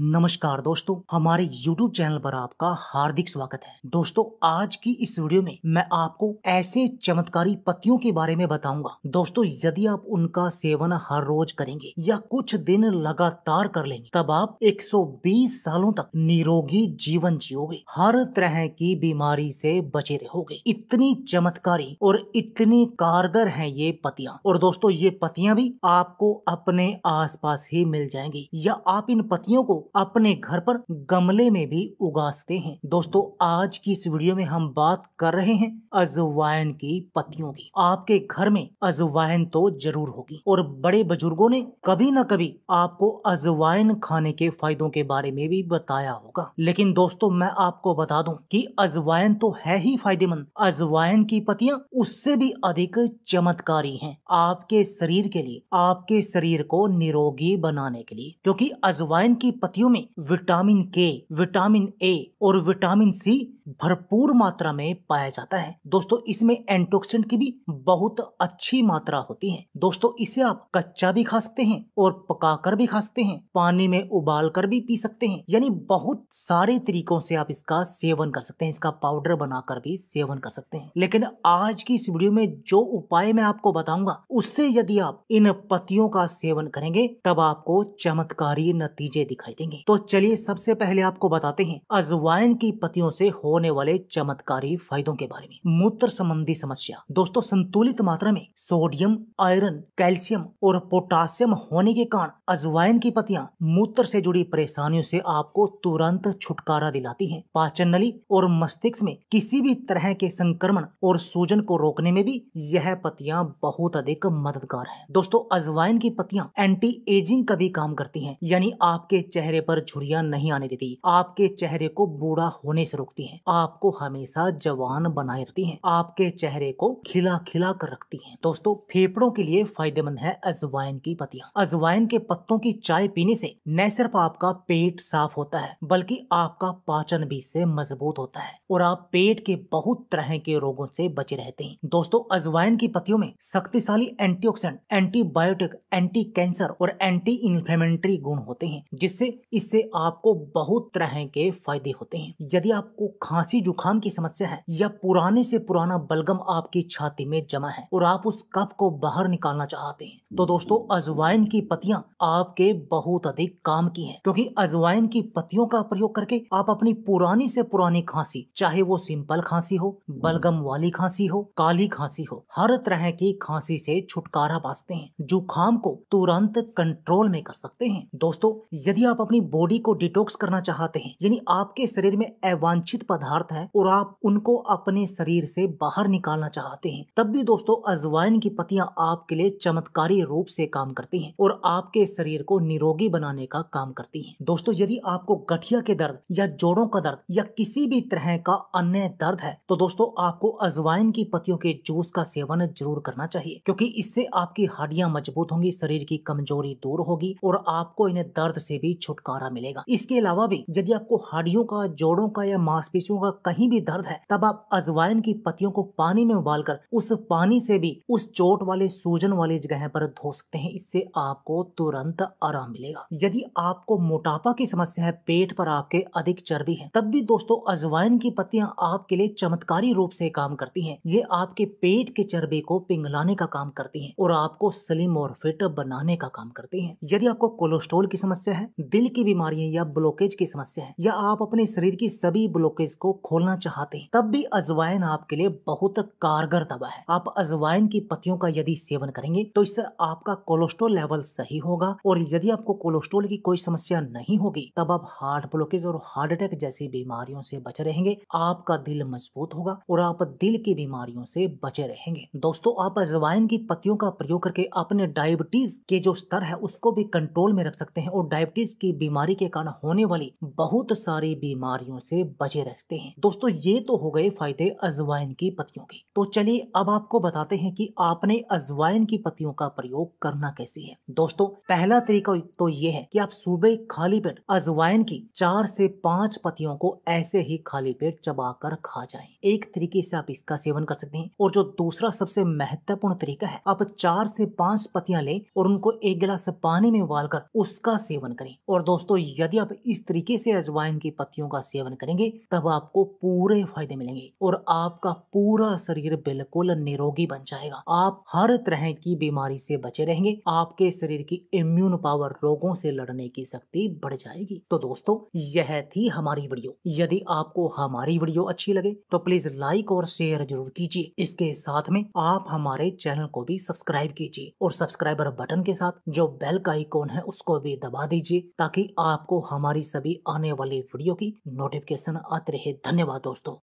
नमस्कार दोस्तों हमारे YouTube चैनल पर आपका हार्दिक स्वागत है दोस्तों आज की इस वीडियो में मैं आपको ऐसे चमत्कारी पत्तियों के बारे में बताऊंगा दोस्तों यदि आप उनका सेवन हर रोज करेंगे या कुछ दिन लगातार कर लेंगे तब आप 120 सालों तक निरोगी जीवन जियोगे हर तरह की बीमारी से बचे रहोगे इतनी चमत्कारी और इतनी कारगर है ये पतियाँ और दोस्तों ये पतियाँ भी आपको अपने आस ही मिल जाएंगी या आप इन पतियों को अपने घर पर गमले में भी उगा सकते हैं दोस्तों आज की इस वीडियो में हम बात कर रहे हैं अजवाइन की पत्तियों की आपके घर में अजवाइन तो जरूर होगी और बड़े बुजुर्गों ने कभी न कभी आपको अजवाइन खाने के फायदों के बारे में भी बताया होगा लेकिन दोस्तों मैं आपको बता दूं कि अजवाइन तो है ही फायदेमंद अजवाइन की पत्तियां उससे भी अधिक चमत्कारी हैं आपके शरीर के लिए आपके शरीर को निरोगी बनाने के लिए क्योंकि अजवाइन की पत्ती प्रजातियों में विटामिन के विटामिन ए और विटामिन सी भरपूर मात्रा में पाया जाता है दोस्तों इसमें एंटोक्सिडेंट की भी बहुत अच्छी मात्रा होती है दोस्तों इसे आप कच्चा भी खा सकते हैं और पकाकर भी खा सकते हैं पानी में उबाल कर भी पी सकते हैं यानी बहुत सारे तरीकों से आप इसका सेवन कर सकते हैं इसका पाउडर बनाकर भी सेवन कर सकते हैं लेकिन आज की इस वीडियो में जो उपाय मैं आपको बताऊंगा उससे यदि आप इन पत्तियों का सेवन करेंगे तब आपको चमत्कारी नतीजे दिखाई देंगे तो चलिए सबसे पहले आपको बताते हैं अजवाइन की पत्तियों से हो होने वाले चमत्कारी फायदों के बारे में मूत्र संबंधी समस्या दोस्तों संतुलित मात्रा में सोडियम आयरन कैल्शियम और पोटासियम होने के कारण अजवाइन की पत्तियां मूत्र से जुड़ी परेशानियों से आपको तुरंत छुटकारा दिलाती हैं पाचन नली और मस्तिष्क में किसी भी तरह के संक्रमण और सूजन को रोकने में भी यह पत्तियां बहुत अधिक मददगार है दोस्तों अजवाइन की पत्तियां एंटी एजिंग का भी काम करती हैं यानी आपके चेहरे पर झुरिया नहीं आने देती आपके चेहरे को बूढ़ा होने से रोकती हैं आपको हमेशा जवान बनाए रखती हैं आपके चेहरे को खिला खिला कर रखती हैं दोस्तों फेफड़ों के लिए फायदेमंद है अजवाइन की पत्तियां अजवाइन के पत्तों की चाय पीने से न सिर्फ आपका पेट साफ होता है बल्कि आपका पाचन भी से मजबूत होता है और आप पेट के बहुत तरह के रोगों से बचे रहते हैं दोस्तों अजवाइन की पत्तियों में शक्तिशाली एंटीऑक्सीडेंट एंटीबायोटिक एंटी कैंसर और एंटी इन्फ्लेमेंट्री गुण होते हैं जिससे इससे आपको बहुत तरह के फायदे होते हैं यदि आपको खांसी जुकाम की समस्या है या पुराने से पुराना बलगम आपकी छाती में जमा है और आप उस कफ को बाहर निकालना चाहते हैं तो दोस्तों अजवाइन की पत्तियां आपके बहुत अधिक काम की हैं क्योंकि अजवाइन की पत्तियों का प्रयोग करके आप अपनी पुरानी से पुरानी खांसी चाहे वो सिंपल खांसी हो बलगम वाली खांसी हो काली खांसी हो हर तरह की खांसी से छुटकारा पाते हैं जुकाम को तुरंत कंट्रोल में कर सकते हैं दोस्तों यदि आप अपनी बॉडी को डिटॉक्स करना चाहते हैं यानी आपके शरीर में अवांछित पदार्थ पदार्थ है और आप उनको अपने शरीर से बाहर निकालना चाहते हैं तब भी दोस्तों अजवाइन की पत्तियां आपके लिए चमत्कारी रूप से काम करती हैं और आपके शरीर को निरोगी बनाने का काम करती हैं दोस्तों यदि आपको गठिया के दर्द या जोड़ों का दर्द या किसी भी तरह का अन्य दर्द है तो दोस्तों आपको अजवाइन की पत्तियों के जूस का सेवन जरूर करना चाहिए क्योंकि इससे आपकी हड्डियां मजबूत होंगी शरीर की कमजोरी दूर होगी और आपको इन्हें दर्द से भी छुटकारा मिलेगा इसके अलावा भी यदि आपको हड्डियों का जोड़ों का या मांसपेशियों पत्तियों का कहीं भी दर्द है तब आप अजवाइन की पत्तियों को पानी में उबालकर उस पानी से भी उस चोट वाले सूजन वाली जगह पर धो सकते हैं इससे आपको तुरंत आराम मिलेगा यदि आपको मोटापा की समस्या है पेट पर आपके अधिक चर्बी है तब भी दोस्तों अजवाइन की पत्तियां आपके लिए चमत्कारी रूप से काम करती हैं ये आपके पेट के चर्बी को पिंगलाने का काम करती हैं और आपको स्लिम और फिट बनाने का काम करती हैं यदि आपको कोलेस्ट्रोल की समस्या है दिल की बीमारियां या ब्लॉकेज की समस्या है या आप अपने शरीर की सभी ब्लॉकेज इसको खोलना चाहते हैं तब भी अजवाइन आपके लिए बहुत कारगर दवा है आप अजवाइन की पत्तियों का यदि सेवन करेंगे तो इससे आपका कोलेस्ट्रोल लेवल सही होगा और यदि आपको कोलेस्ट्रोल की कोई समस्या नहीं होगी तब आप हार्ट ब्लॉकेज और हार्ट अटैक जैसी बीमारियों से बचे रहेंगे आपका दिल मजबूत होगा और आप दिल की बीमारियों से बचे रहेंगे दोस्तों आप अजवाइन की पत्तियों का प्रयोग करके अपने डायबिटीज के जो स्तर है उसको भी कंट्रोल में रख सकते हैं और डायबिटीज की बीमारी के कारण होने वाली बहुत सारी बीमारियों से बचे रह सकते सकते हैं दोस्तों ये तो हो गए फायदे अजवाइन की पत्तियों के तो चलिए अब आपको बताते हैं कि आपने अजवाइन की पत्तियों का प्रयोग करना कैसे है दोस्तों पहला तरीका तो ये है कि आप सुबह खाली पेट अजवाइन की चार से पांच पत्तियों को ऐसे ही खाली पेट चबाकर खा जाए एक तरीके से आप इसका सेवन कर सकते हैं और जो दूसरा सबसे महत्वपूर्ण तरीका है आप चार से पांच पत्तियां लें और उनको एक गिलास पानी में उबाल कर उसका सेवन करें और दोस्तों यदि आप इस तरीके से अजवाइन की पत्तियों का सेवन करेंगे तब आपको पूरे फायदे मिलेंगे और आपका पूरा शरीर बिल्कुल निरोगी बन जाएगा आप हर तरह की बीमारी से बचे रहेंगे आपके शरीर की इम्यून पावर रोगों से लड़ने की शक्ति बढ़ जाएगी तो दोस्तों यह थी हमारी वीडियो यदि आपको हमारी वीडियो अच्छी लगे तो प्लीज लाइक और शेयर जरूर कीजिए इसके साथ में आप हमारे चैनल को भी सब्सक्राइब कीजिए और सब्सक्राइबर बटन के साथ जो बेल का आइकॉन है उसको भी दबा दीजिए ताकि आपको हमारी सभी आने वाली वीडियो की नोटिफिकेशन आते रहे धन्यवाद दोस्तों